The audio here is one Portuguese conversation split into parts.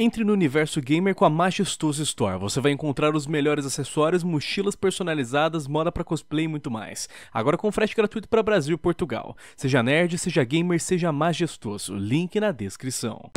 Entre no universo gamer com a Majestoso Store. Você vai encontrar os melhores acessórios, mochilas personalizadas, moda para cosplay e muito mais. Agora com frete gratuito para Brasil e Portugal. Seja nerd, seja gamer, seja majestoso. Link na descrição.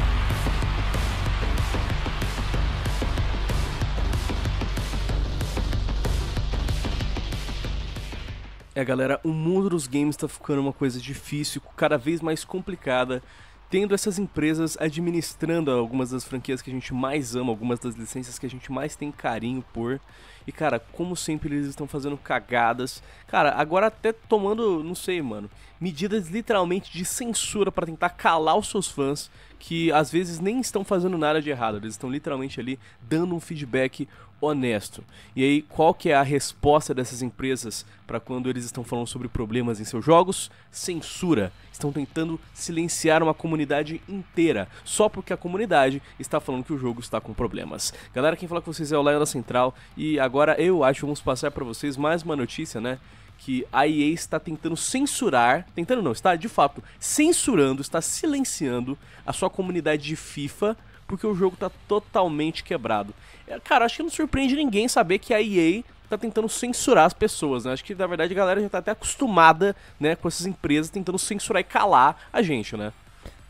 É galera, o mundo dos games está ficando uma coisa difícil, cada vez mais complicada tendo essas empresas administrando algumas das franquias que a gente mais ama, algumas das licenças que a gente mais tem carinho por. E, cara, como sempre, eles estão fazendo cagadas. Cara, agora até tomando, não sei, mano, medidas literalmente de censura para tentar calar os seus fãs que às vezes nem estão fazendo nada de errado. Eles estão literalmente ali dando um feedback honesto. E aí, qual que é a resposta dessas empresas para quando eles estão falando sobre problemas em seus jogos? Censura. Estão tentando silenciar uma comunidade inteira, só porque a comunidade está falando que o jogo está com problemas. Galera, quem fala com vocês é o Lion da Central e agora Agora eu acho, vamos passar para vocês mais uma notícia, né? Que a EA está tentando censurar, tentando não, está de fato censurando, está silenciando a sua comunidade de FIFA porque o jogo está totalmente quebrado. É, cara, acho que não surpreende ninguém saber que a EA está tentando censurar as pessoas, né? Acho que na verdade a galera já está até acostumada, né, com essas empresas tentando censurar e calar a gente, né?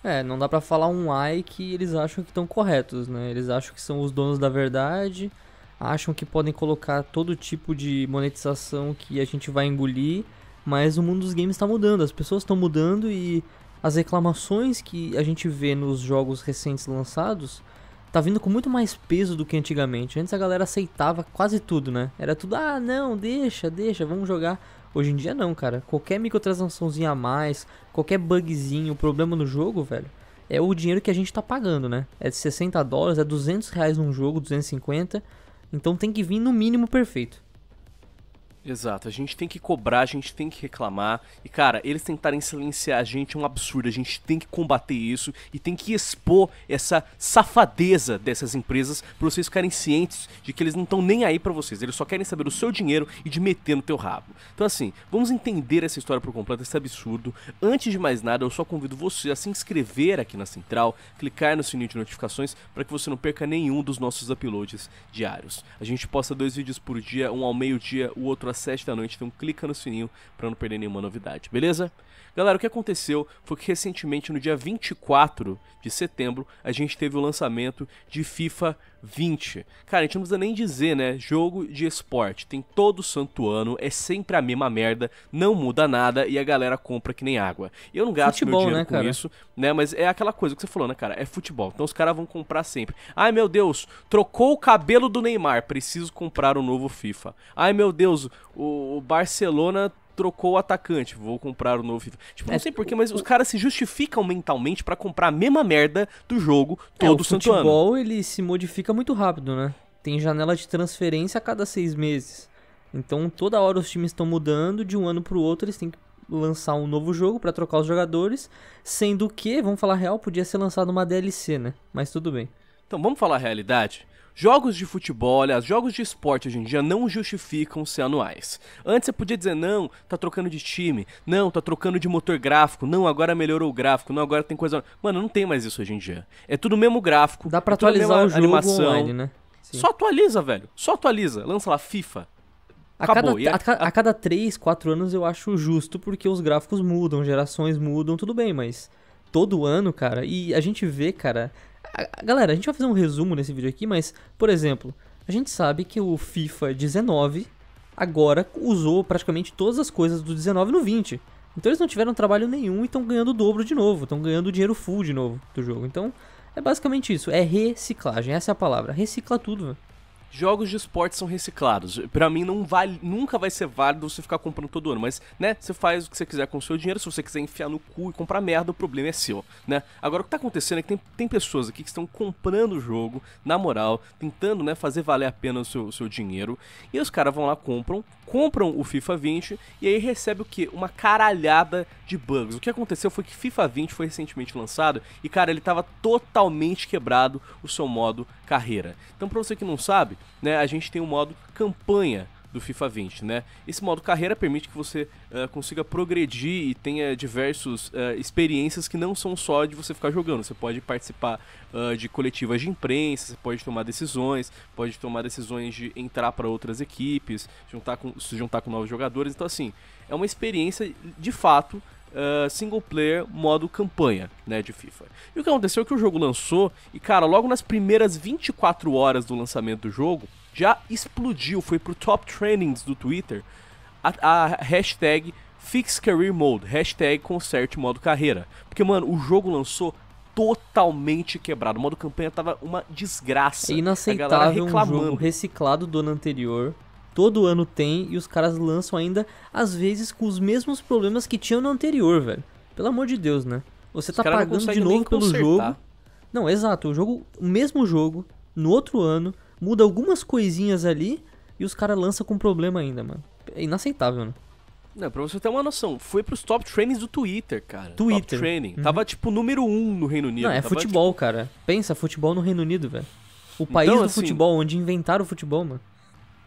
É, não dá para falar um ai que eles acham que estão corretos, né? Eles acham que são os donos da verdade, acham que podem colocar todo tipo de monetização que a gente vai engolir, mas o mundo dos games está mudando, as pessoas estão mudando e as reclamações que a gente vê nos jogos recentes lançados tá vindo com muito mais peso do que antigamente. Antes a galera aceitava quase tudo, né? Era tudo, ah, não, deixa, deixa, vamos jogar. Hoje em dia não, cara. Qualquer microtransaçãozinha a mais, qualquer bugzinho, problema no jogo, velho, é o dinheiro que a gente tá pagando, né? É de 60 dólares, é 200 reais num jogo, 250 então tem que vir no mínimo perfeito. Exato, a gente tem que cobrar, a gente tem que reclamar. E, cara, eles tentarem silenciar a gente é um absurdo. A gente tem que combater isso e tem que expor essa safadeza dessas empresas pra vocês ficarem cientes de que eles não estão nem aí para vocês. Eles só querem saber o seu dinheiro e de meter no teu rabo. Então, assim, vamos entender essa história por completo, esse absurdo. Antes de mais nada, eu só convido você a se inscrever aqui na Central, clicar no sininho de notificações para que você não perca nenhum dos nossos uploads diários. A gente posta dois vídeos por dia, um ao meio-dia, o outro às 7 da noite, então clica no sininho para não perder nenhuma novidade, beleza? Galera, o que aconteceu foi que recentemente, no dia 24 de setembro, a gente teve o lançamento de FIFA 20. Cara, a gente não precisa nem dizer, né? Jogo de esporte. Tem todo santo ano, é sempre a mesma merda, não muda nada e a galera compra que nem água. Eu não gasto futebol, meu dinheiro né, com cara? isso, né? Mas é aquela coisa que você falou, né, cara? É futebol. Então os caras vão comprar sempre. Ai, meu Deus, trocou o cabelo do Neymar, preciso comprar um novo FIFA. Ai, meu Deus, o Barcelona trocou o atacante, vou comprar o novo FIFA. Tipo, não é, sei porquê, mas os caras se justificam mentalmente para comprar a mesma merda do jogo é, todo é, o santo ano. O futebol, ele se modifica muito rápido, né? Tem janela de transferência a cada seis meses. Então, toda hora os times estão mudando, de um ano pro outro eles têm que lançar um novo jogo para trocar os jogadores, sendo que, vamos falar real, podia ser lançado uma DLC, né? Mas tudo bem. Então vamos falar a realidade? Jogos de futebol, aliás, jogos de esporte hoje em dia não justificam ser anuais. Antes você podia dizer, não, tá trocando de time, não, tá trocando de motor gráfico, não, agora melhorou o gráfico, não, agora tem coisa. Mano, não tem mais isso hoje em dia. É tudo mesmo gráfico. Dá pra é atualizar o jogo animação. online, né? Só atualiza, velho. Só atualiza. Lança lá FIFA. Acabou. É a cada, a, a, a cada 3, 4 anos eu acho justo, porque os gráficos mudam, gerações mudam, tudo bem, mas todo ano, cara. E a gente vê, cara, Galera, a gente vai fazer um resumo nesse vídeo aqui, mas, por exemplo, a gente sabe que o FIFA 19 agora usou praticamente todas as coisas do 19 no 20. Então eles não tiveram trabalho nenhum e estão ganhando o dobro de novo, estão ganhando dinheiro full de novo do jogo. Então é basicamente isso, é reciclagem, essa é a palavra. Recicla tudo, velho jogos de esporte são reciclados. Para mim não vale, nunca vai ser válido você ficar comprando todo ano, mas né, você faz o que você quiser com o seu dinheiro, se você quiser enfiar no cu e comprar merda, o problema é seu, né? Agora o que tá acontecendo é que tem, tem pessoas aqui que estão comprando o jogo, na moral, tentando, né, fazer valer a pena o seu, o seu dinheiro, e os caras vão lá compram, compram o FIFA 20 e aí recebe o que? Uma caralhada de bugs. O que aconteceu foi que FIFA 20 foi recentemente lançado e, cara, ele estava totalmente quebrado o seu modo carreira. Então, para você que não sabe, né, a gente tem o modo campanha do FIFA 20, né? Esse modo carreira permite que você uh, consiga progredir e tenha diversas uh, eh, experiências que não são só de você ficar jogando. Você pode participar uh, de coletivas de imprensa, você pode tomar decisões, pode tomar decisões de entrar para outras equipes, juntar com, se juntar com novos jogadores. Então, assim, é uma experiência de fato ah, single player modo campanha, né, de FIFA. E o que aconteceu é que o jogo lançou e, cara, logo nas primeiras 24 horas do lançamento do jogo, já explodiu, foi pro top trainings do Twitter a, a hashtag FixCareerMode, hashtag conserte modo carreira. Porque, mano, o jogo lançou totalmente quebrado. O modo campanha tava uma desgraça. É inaceitável um jogo reciclado do ano anterior Todo ano tem e os caras lançam ainda, às vezes, com os mesmos problemas que tinham no anterior, velho. Pelo amor de Deus, né? Você os tá pagando de novo pelo jogo. Não, exato. O jogo, o mesmo jogo, no outro ano, muda algumas coisinhas ali e os caras lançam com problema ainda, mano. É inaceitável, né? Não, pra você ter uma noção, foi pros top trainings do Twitter, cara. Twitter. Top training. Uhum. Tava, tipo, número um no Reino Unido. Não, é Tava, futebol, tipo... cara. Pensa, futebol no Reino Unido, velho. O país então, do assim... futebol, onde inventaram o futebol, mano.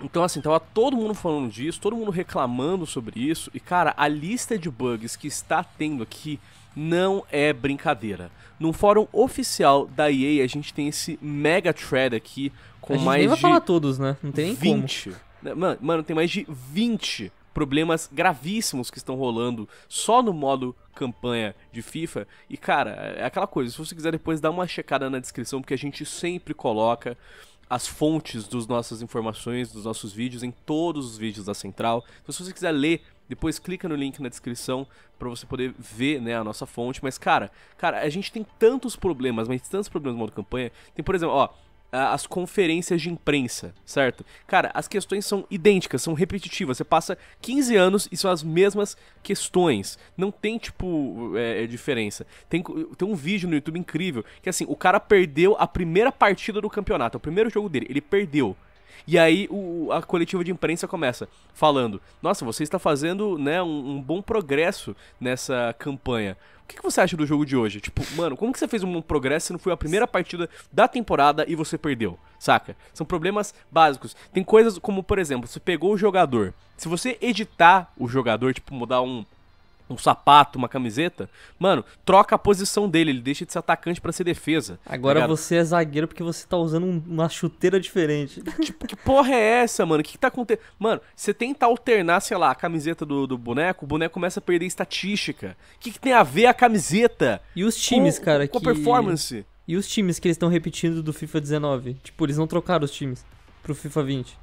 Então, assim, tava todo mundo falando disso, todo mundo reclamando sobre isso. E, cara, a lista de bugs que está tendo aqui não é brincadeira. Num fórum oficial da EA, a gente tem esse mega thread aqui com a gente mais nem vai de. falar todos, né? Não tem 20. Como. Mano, mano, tem mais de 20 problemas gravíssimos que estão rolando só no modo campanha de FIFA. E, cara, é aquela coisa. Se você quiser depois, dá uma checada na descrição, porque a gente sempre coloca as fontes das nossas informações, dos nossos vídeos, em todos os vídeos da Central. Então, se você quiser ler, depois clica no link na descrição para você poder ver né, a nossa fonte. Mas, cara, cara, a gente tem tantos problemas, mas tantos problemas no modo campanha. Tem, por exemplo, ó, as conferências de imprensa, certo? Cara, as questões são idênticas, são repetitivas. Você passa 15 anos e são as mesmas questões. Não tem, tipo, é, é diferença. Tem, tem um vídeo no YouTube incrível que, assim, o cara perdeu a primeira partida do campeonato, o primeiro jogo dele. Ele perdeu. E aí o, a coletiva de imprensa começa falando: Nossa, você está fazendo né, um, um bom progresso nessa campanha. O que, que, você acha do jogo de hoje? Tipo, mano, como que você fez um progresso se não foi a primeira partida da temporada e você perdeu? Saca? São problemas básicos. Tem coisas como, por exemplo, você pegou o jogador. Se você editar o jogador, tipo, mudar um, um sapato, uma camiseta, mano, troca a posição dele, ele deixa de ser atacante para ser defesa. Tá Agora tá você é zagueiro porque você tá usando uma chuteira diferente. Que, que porra é essa, mano? O que, que tá acontecendo? Mano, você tenta alternar, sei lá, a camiseta do, do boneco, o boneco começa a perder estatística. O que, que tem a ver a camiseta? E os times, com, cara, com a que... performance? E os times que eles estão repetindo do FIFA 19? Tipo, eles não trocaram os times pro FIFA 20.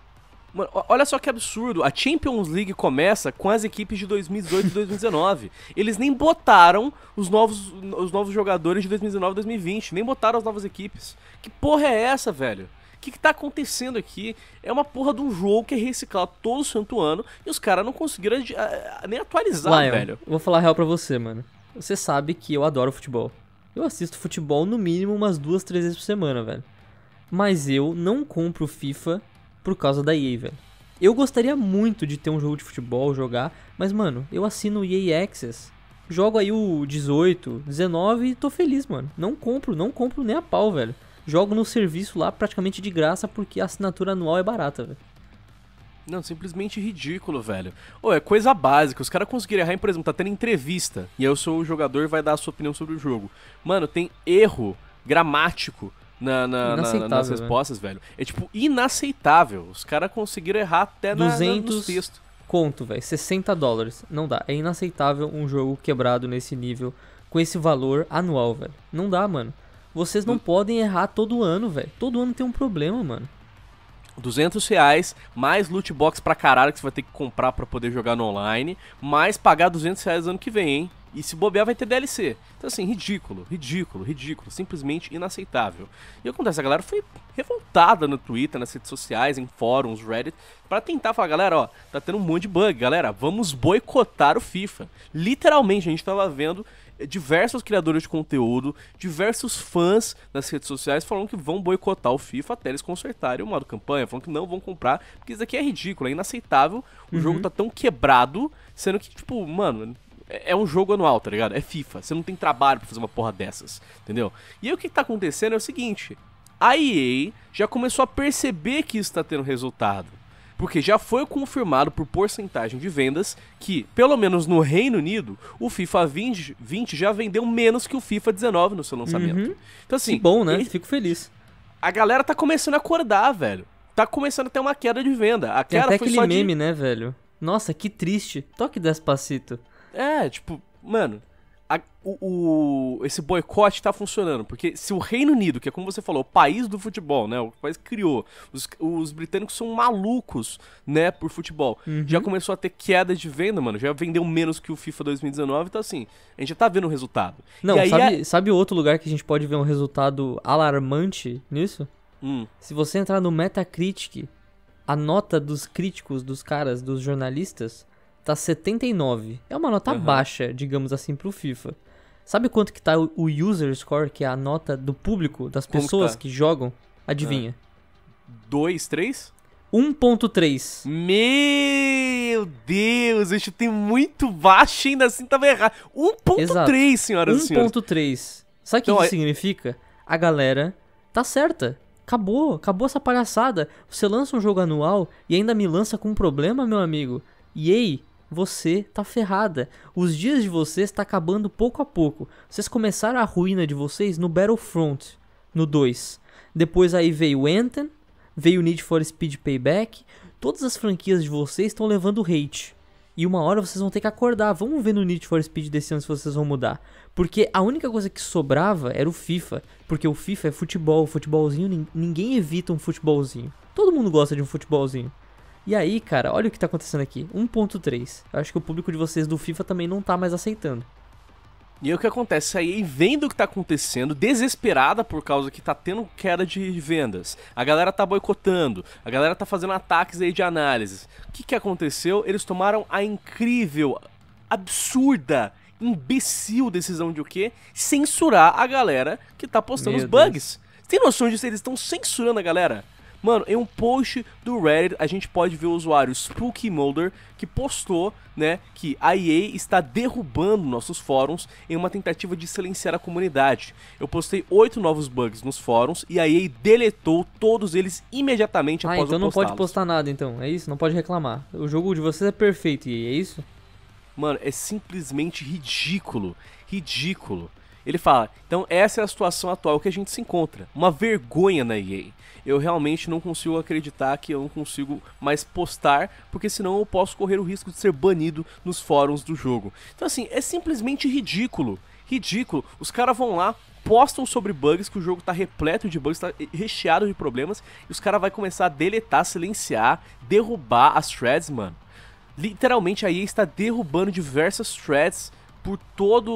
Mano, olha só que absurdo. A Champions League começa com as equipes de 2018 e 2019. Eles nem botaram os novos, os novos jogadores de 2019 e 2020. Nem botaram as novas equipes. Que porra é essa, velho? O que, que tá acontecendo aqui? É uma porra de um jogo que é reciclado todo santo ano e os caras não conseguiram nem atualizar, Lion, velho. Eu vou falar real pra você, mano. Você sabe que eu adoro futebol. Eu assisto futebol no mínimo umas duas, três vezes por semana, velho. Mas eu não compro FIFA por causa da EA, velho. Eu gostaria muito de ter um jogo de futebol, jogar, mas mano, eu assino o EA Access, jogo aí o 18, 19 e tô feliz, mano. Não compro, não compro nem a pau, velho. Jogo no serviço lá praticamente de graça porque a assinatura anual é barata, velho. Não, simplesmente ridículo, velho. Ô, é coisa básica. Os caras conseguiram errar, por exemplo, tá tendo entrevista. E aí eu sou o jogador e vai dar a sua opinião sobre o jogo. Mano, tem erro gramático na, na, na, nas respostas, velho. velho. É tipo inaceitável. Os caras conseguiram errar até 200 na, Conto, velho. 60 dólares. Não dá. É inaceitável um jogo quebrado nesse nível, com esse valor anual, velho. Não dá, mano. Vocês não podem errar todo ano, velho. Todo ano tem um problema, mano. 200 reais, mais loot box pra caralho que você vai ter que comprar para poder jogar no online, mais pagar 200 reais ano que vem, hein? E se bobear, vai ter DLC. Então, assim, ridículo, ridículo, ridículo, simplesmente inaceitável. E o que acontece, a galera foi revoltada no Twitter, nas redes sociais, em fóruns, Reddit, para tentar falar, galera, ó, tá tendo um monte de bug, galera, vamos boicotar o FIFA. Literalmente, a gente tava vendo diversos criadores de conteúdo, diversos fãs nas redes sociais falando que vão boicotar o FIFA até eles consertarem o modo campanha, falando que não vão comprar, porque isso aqui é ridículo, é inaceitável, o uhum. jogo tá tão quebrado, sendo que, tipo, mano, é, é, um jogo anual, tá ligado? É FIFA. Você não tem trabalho pra fazer uma porra dessas, entendeu? E aí o que tá acontecendo é o seguinte: a EA já começou a perceber que isso tá tendo resultado. Porque já foi confirmado por porcentagem de vendas que, pelo menos no Reino Unido, o FIFA 20, 20 já vendeu menos que o FIFA 19 no seu lançamento. Uhum. Então, assim. Que bom, né? Ele... Fico feliz. A galera tá começando a acordar, velho. Tá começando a ter uma queda de venda. A queda Tem até foi aquele meme, de... né, velho? Nossa, que triste. Toque Despacito. É, tipo, mano, a, o, o, esse boicote tá funcionando. Porque se o Reino Unido, que é como você falou, o país do futebol, né? O país que criou, os, os britânicos são malucos, né, por futebol. Uhum. Já começou a ter queda de venda, mano. Já vendeu menos que o FIFA 2019, então assim, a gente já tá vendo o resultado. Não, aí, sabe, é sabe outro lugar que a gente pode ver um resultado alarmante nisso? Hum. Se você entrar no Metacritic, a nota dos críticos, dos caras, dos jornalistas, tá 79. É uma nota uhum. baixa, digamos assim, pro FIFA. Sabe quanto que tá o user score, que é a nota do público, das Como pessoas que, tá? que, jogam? Adivinha? 2, 3? 1.3. Meu Deus, eu chutei muito baixo ainda assim tava errado. 1.3, senhoras e senhores. 1.3. Sabe o então, que isso é... significa? A galera tá certa. Acabou, acabou essa palhaçada. Você lança um jogo anual e ainda me lança com um problema, meu amigo. EA você tá ferrada. Os dias de vocês está acabando pouco a pouco. Vocês começaram a ruína de vocês no Battlefront, no 2. Depois aí veio Anthem, veio Need for Speed Payback. Todas as franquias de vocês estão levando hate. E uma hora vocês vão ter que acordar. Vamos ver no Need for Speed desse ano se vocês vão mudar. Porque a única coisa que sobrava era o FIFA. Porque o FIFA é futebol. Futebolzinho, ninguém evita um futebolzinho. Todo mundo gosta de um futebolzinho. E aí, cara, olha o que tá acontecendo aqui. 1.3. Eu acho que o público de vocês do FIFA também não tá mais aceitando. E aí o que acontece? aí? vendo o que tá acontecendo, desesperada por causa que tá tendo queda de vendas. A galera tá boicotando, a galera tá fazendo ataques aí de análise. O que que aconteceu? Eles tomaram a incrível, absurda, imbecil decisão de o quê? Censurar a galera que tá postando Meu os bugs. Deus. Tem noção disso? Eles estão censurando a galera. Mano, em um post do Reddit, a gente pode ver o usuário Spooky Mulder que postou, né, que a EA está derrubando nossos fóruns em uma tentativa de silenciar a comunidade. Eu postei oito novos bugs nos fóruns e a EA deletou todos eles imediatamente após ah, após então Ah, então não pode postar nada, então. É isso? Não pode reclamar. O jogo de vocês é perfeito, EA, é isso? Mano, é simplesmente ridículo. Ridículo. Ele fala: então essa é a situação atual que a gente se encontra. Uma vergonha na EA. Eu realmente não consigo acreditar que eu não consigo mais postar, porque senão eu posso correr o risco de ser banido nos fóruns do jogo. Então, assim, é simplesmente ridículo. Ridículo. Os caras vão lá, postam sobre bugs, que o jogo tá repleto de bugs, tá recheado de problemas, e os caras vão começar a deletar, silenciar, derrubar as threads, mano. Literalmente a EA está derrubando diversas threads por todos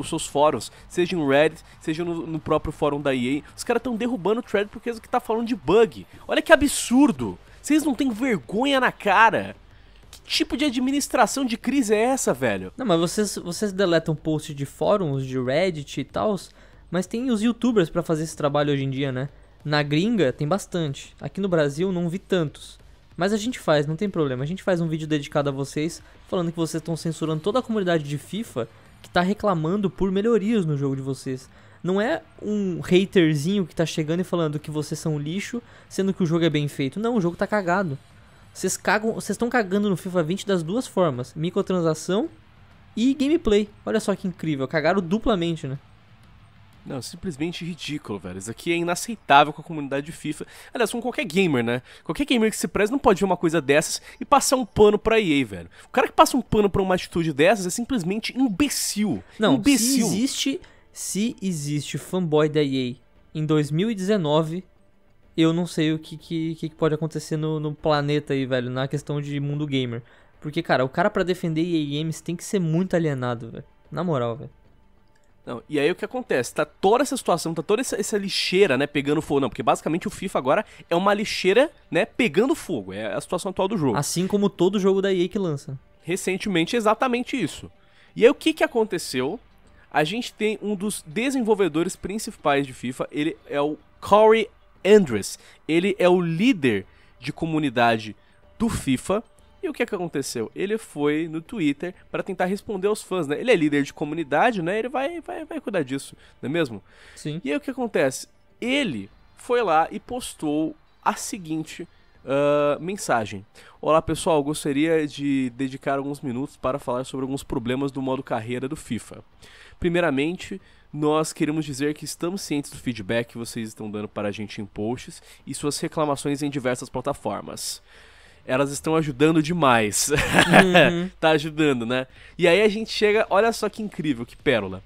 os seus fóruns, seja em Reddit, seja no, no próprio fórum da EA. Os caras estão derrubando o thread porque que tá falando de bug. Olha que absurdo! Vocês não têm vergonha na cara? Que tipo de administração de crise é essa, velho? Não, mas vocês, vocês deletam posts de fóruns, de Reddit e tal, mas tem os youtubers para fazer esse trabalho hoje em dia, né? Na gringa tem bastante. Aqui no Brasil não vi tantos. Mas a gente faz, não tem problema. A gente faz um vídeo dedicado a vocês, falando que vocês estão censurando toda a comunidade de FIFA que está reclamando por melhorias no jogo de vocês. Não é um haterzinho que está chegando e falando que vocês são lixo, sendo que o jogo é bem feito. Não, o jogo está cagado. Vocês cagam, vocês estão cagando no FIFA 20 das duas formas: microtransação e gameplay. Olha só que incrível, cagaram duplamente, né? Não, simplesmente ridículo, velho. Isso aqui é inaceitável com a comunidade de FIFA. Aliás, com qualquer gamer, né? Qualquer gamer que se preze não pode ver uma coisa dessas e passar um pano pra EA, velho. O cara que passa um pano pra uma atitude dessas é simplesmente imbecil. Não, imbecil. se existe... Se existe fanboy da EA em 2019, eu não sei o que, que, que pode acontecer no, no planeta aí, velho, na questão de mundo gamer. Porque, cara, o cara para defender EA Games tem que ser muito alienado, velho. Na moral, velho. Não, e aí o que acontece? Tá toda essa situação, tá toda essa, essa, lixeira, né, pegando fogo. Não, porque basicamente o FIFA agora é uma lixeira, né, pegando fogo. É a situação atual do jogo. Assim como todo jogo da EA que lança. Recentemente, exatamente isso. E aí o que que aconteceu? A gente tem um dos desenvolvedores principais de FIFA, ele é o Corey Andrews Ele é o líder de comunidade do FIFA e o que, é que aconteceu? Ele foi no Twitter para tentar responder aos fãs, né? Ele é líder de comunidade, né? Ele vai, vai, vai cuidar disso, não é mesmo? Sim. E aí o que acontece? Ele foi lá e postou a seguinte uh, mensagem. Olá pessoal, gostaria de dedicar alguns minutos para falar sobre alguns problemas do modo carreira do FIFA. Primeiramente, nós queremos dizer que estamos cientes do feedback que vocês estão dando para a gente em posts e suas reclamações em diversas plataformas elas estão ajudando demais. Uhum. tá ajudando, né? E aí a gente chega, olha só que incrível, que pérola.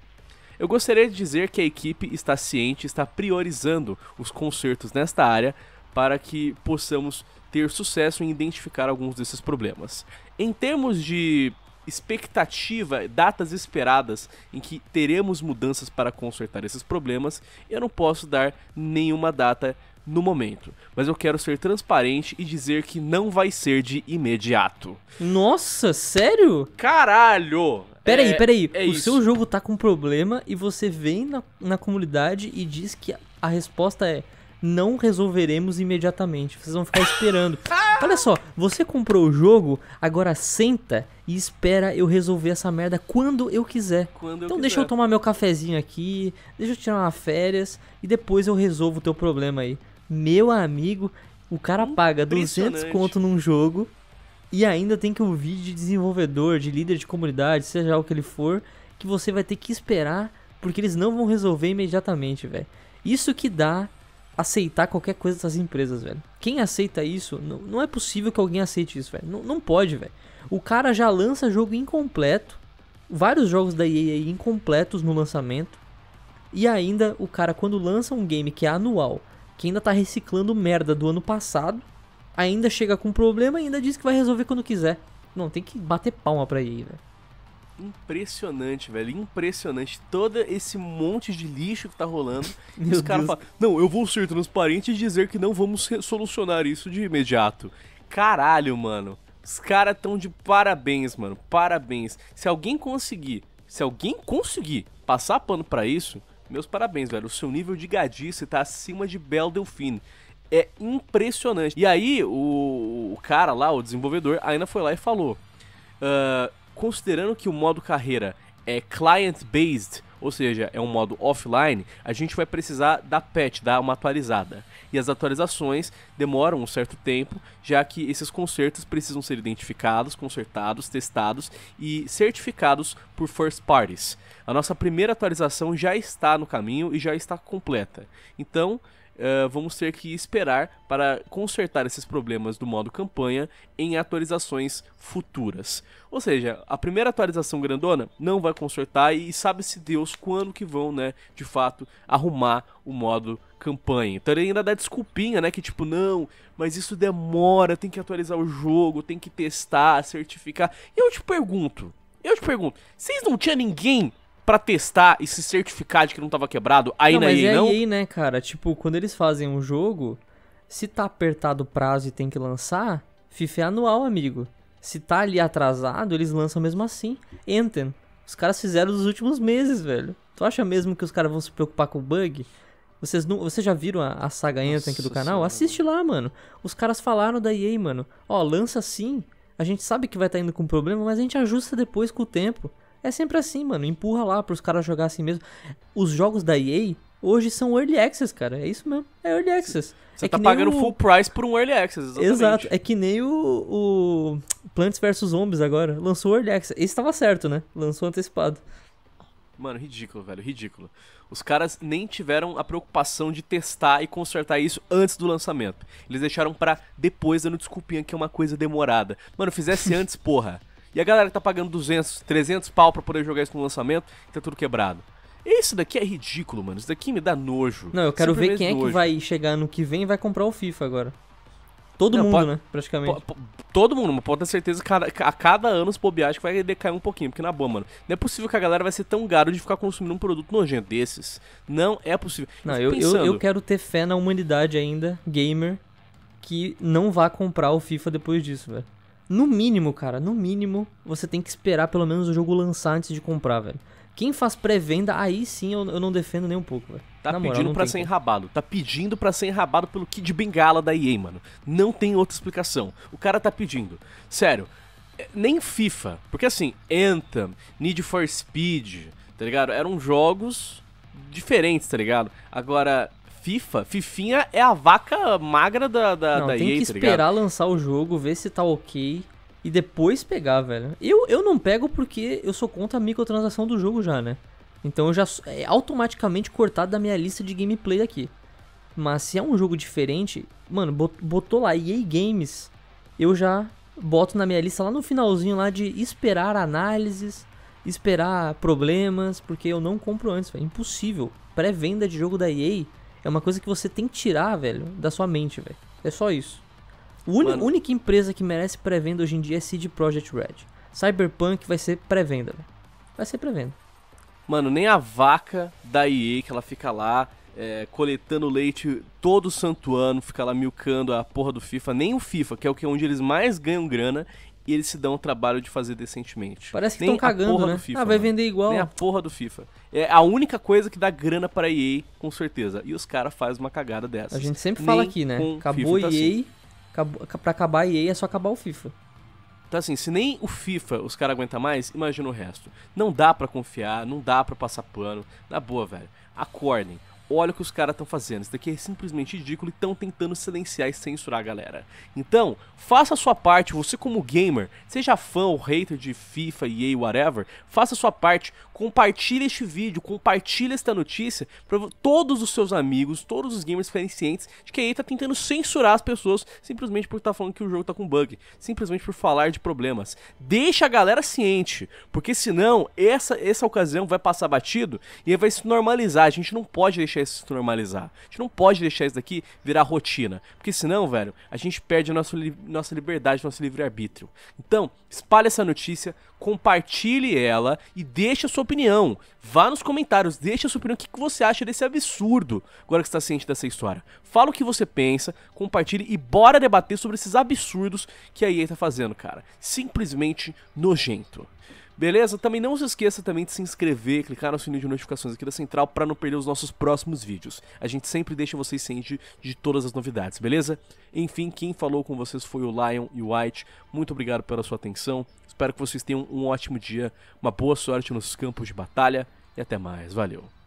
Eu gostaria de dizer que a equipe está ciente, está priorizando os consertos nesta área para que possamos ter sucesso em identificar alguns desses problemas. Em termos de expectativa, datas esperadas em que teremos mudanças para consertar esses problemas, eu não posso dar nenhuma data no momento. Mas eu quero ser transparente e dizer que não vai ser de imediato. Nossa, sério? Caralho! Peraí, é, peraí. É o isso. seu jogo tá com problema e você vem na, na comunidade e diz que a, a resposta é não resolveremos imediatamente. Vocês vão ficar esperando. Olha só, você comprou o jogo, agora senta e espera eu resolver essa merda quando eu quiser. Quando eu então quiser. deixa eu tomar meu cafezinho aqui, deixa eu tirar uma férias e depois eu resolvo o teu problema aí. Meu amigo, o cara hum, paga 200 conto num jogo e ainda tem que ouvir de desenvolvedor, de líder de comunidade, seja o que ele for, que você vai ter que esperar porque eles não vão resolver imediatamente, velho. Isso que dá aceitar qualquer coisa dessas empresas, velho. Quem aceita isso, não, não, é possível que alguém aceite isso, velho. Não, não pode, velho. O cara já lança jogo incompleto, vários jogos da EA incompletos no lançamento, e ainda o cara, quando lança um game que é anual que ainda tá reciclando merda do ano passado, ainda chega com problema e ainda diz que vai resolver quando quiser. Não, tem que bater palma pra ele, velho. Impressionante, velho. Impressionante. Todo esse monte de lixo que tá rolando. e os caras falam: Não, eu vou ser transparente e dizer que não vamos solucionar isso de imediato. Caralho, mano. Os caras tão de parabéns, mano. Parabéns. Se alguém conseguir, se alguém conseguir passar pano para isso, meus parabéns, velho. O seu nível de gadice tá acima de Bel Delfine. É impressionante. E aí, o, o, cara lá, o desenvolvedor, ainda foi lá e falou: uh, considerando que o modo carreira é client-based ou seja, é um modo offline, a gente vai precisar da patch, dar uma atualizada. E as atualizações demoram um certo tempo, já que esses consertos precisam ser identificados, consertados, testados e certificados por first parties. A nossa primeira atualização já está no caminho e já está completa. Então, eh, vamos ter que esperar para consertar esses problemas do modo campanha em atualizações futuras. Ou seja, a primeira atualização grandona não vai consertar e sabe-se Deus quando que vão, né, de fato, arrumar o modo campanha. Então ele ainda dá desculpinha, né, que tipo, não, mas isso demora, tem que atualizar o jogo, tem que testar, certificar. E eu te pergunto, eu te pergunto, vocês não tinha ninguém para testar e se certificar de que não tava quebrado, aí não, na mas EA, é não? EA, né, cara? Tipo, quando eles fazem um jogo, se tá apertado o prazo e tem que lançar, FIFA é anual, amigo. Se tá ali atrasado, eles lançam mesmo assim. Enten. Os caras fizeram nos últimos meses, velho. Tu acha mesmo que os caras vão se preocupar com o bug? Vocês, não, vocês já viram a, a saga Anthem aqui do canal? Senhora. Assiste lá, mano. Os caras falaram da EA, mano. Ó, lança assim. A gente sabe que vai estar tá indo com problema, mas a gente ajusta depois com o tempo. É sempre assim, mano. Empurra lá pros caras jogar assim mesmo. Os jogos da EA hoje são early access, cara. É isso mesmo. É early access. Você é tá pagando o... full price por um early access, exatamente. Exato. É que nem o, o Plants vs Zombies agora. Lançou early access. Esse tava certo, né? Lançou antecipado. Mano, ridículo, velho, ridículo. Os caras nem tiveram a preocupação de testar e consertar isso antes do lançamento. Eles deixaram para depois dando desculpinha que é uma coisa demorada. Mano, fizesse antes, porra. E a galera que tá pagando 200, 300 pau pra poder jogar isso no lançamento e tá tudo quebrado. Isso daqui é ridículo, mano. Isso daqui me dá nojo. Não, eu quero ver quem nojo. é que vai chegar ano que vem e vai comprar o FIFA agora. Todo não, mundo, pode, né? Praticamente. todo mundo, mas pode ter certeza que a cada ano os bobear que vai decair um pouquinho, porque na boa, mano. Não é possível que a galera vai ser tão garo de ficar consumindo um produto nojento desses. Não é possível. Não, eu, eu, eu, eu quero ter fé na humanidade ainda, gamer, que não vá comprar o FIFA depois disso, velho. No mínimo, cara, no mínimo, você tem que esperar pelo menos o jogo lançar antes de comprar, velho. Quem faz pré-venda, aí sim eu, eu, não defendo nem um pouco, velho. Tá Na pedindo moral, pra ser enrabado. Tá pedindo pra ser enrabado pelo Kid Bengala da EA, mano. Não tem outra explicação. O cara tá pedindo. Sério, é, nem FIFA. Porque assim, Anthem, Need for Speed, tá ligado? Eram jogos diferentes, tá ligado? Agora, FIFA, Fifinha é a vaca magra da, da, Não, da tem EA, que tá esperar tá lançar o jogo, ver se tá ok e depois pegar, velho. Eu, eu não pego porque eu sou contra a microtransação do jogo já, né? Então eu já é automaticamente cortado da minha lista de gameplay aqui. Mas se é um jogo diferente, mano, botou lá EA Games, eu já boto na minha lista lá no finalzinho lá de esperar análises, esperar problemas, porque eu não compro antes, é impossível. Pré-venda de jogo da EA é uma coisa que você tem que tirar, velho, da sua mente, velho. É só isso. A Mano. única empresa que merece pré-venda hoje em dia é CD Project Red. Cyberpunk vai ser pré-venda, velho. Vai ser pré-venda. Mano, nem a vaca da EA que ela fica lá é, coletando leite todo santo ano, fica lá milcando a porra do FIFA, nem o FIFA, que é o que é onde eles mais ganham grana, e eles se dão o trabalho de fazer decentemente. Parece que estão cagando, né? FIFA, ah, vai mano. vender igual. Nem a porra do FIFA. É a única coisa que dá grana pra EA, com certeza. E os caras fazem uma cagada dessa. A gente sempre Nem fala aqui, né? Acabou FIFA, tá EA, assim. acabou, pra acabar a EA é só acabar o FIFA. Então, assim, se nem o FIFA os caras aguentam mais, imagina o resto. Não dá para confiar, não dá para passar pano. Na boa, velho. Acordem olha o que os caras estão fazendo, isso daqui é simplesmente ridículo e estão tentando silenciar e censurar a galera. Então, faça a sua parte, você como gamer, seja fã ou hater de FIFA, EA, whatever, faça a sua parte, compartilhe este vídeo, compartilhe esta notícia para todos os seus amigos, todos os gamers ficarem cientes de que a EA está tentando censurar as pessoas simplesmente por estar tá falando que o jogo está com bug, simplesmente por falar de problemas. Deixa a galera ciente, porque senão essa, essa ocasião vai passar batido e vai se normalizar, a gente não pode deixar deixar isso se normalizar. A gente não pode deixar isso daqui virar rotina. Porque senão, velho, a gente perde a nossa, li nossa liberdade, nosso livre-arbítrio. Então, espalhe essa notícia, compartilhe ela e deixe a sua opinião. Vá nos comentários, deixe a sua opinião, o que, que você acha desse absurdo, agora que está ciente dessa história. Fala o que você pensa, compartilhe e bora debater sobre esses absurdos que a EA tá fazendo, cara. Simplesmente nojento. Beleza? Também não se esqueça também de se inscrever, clicar no sininho de notificações aqui da Central para não perder os nossos próximos vídeos. A gente sempre deixa vocês cientes de, de todas as novidades, beleza? Enfim, quem falou com vocês foi o Lion e o White. Muito obrigado pela sua atenção. Espero que vocês tenham um ótimo dia, uma boa sorte nos campos de batalha e até mais. Valeu!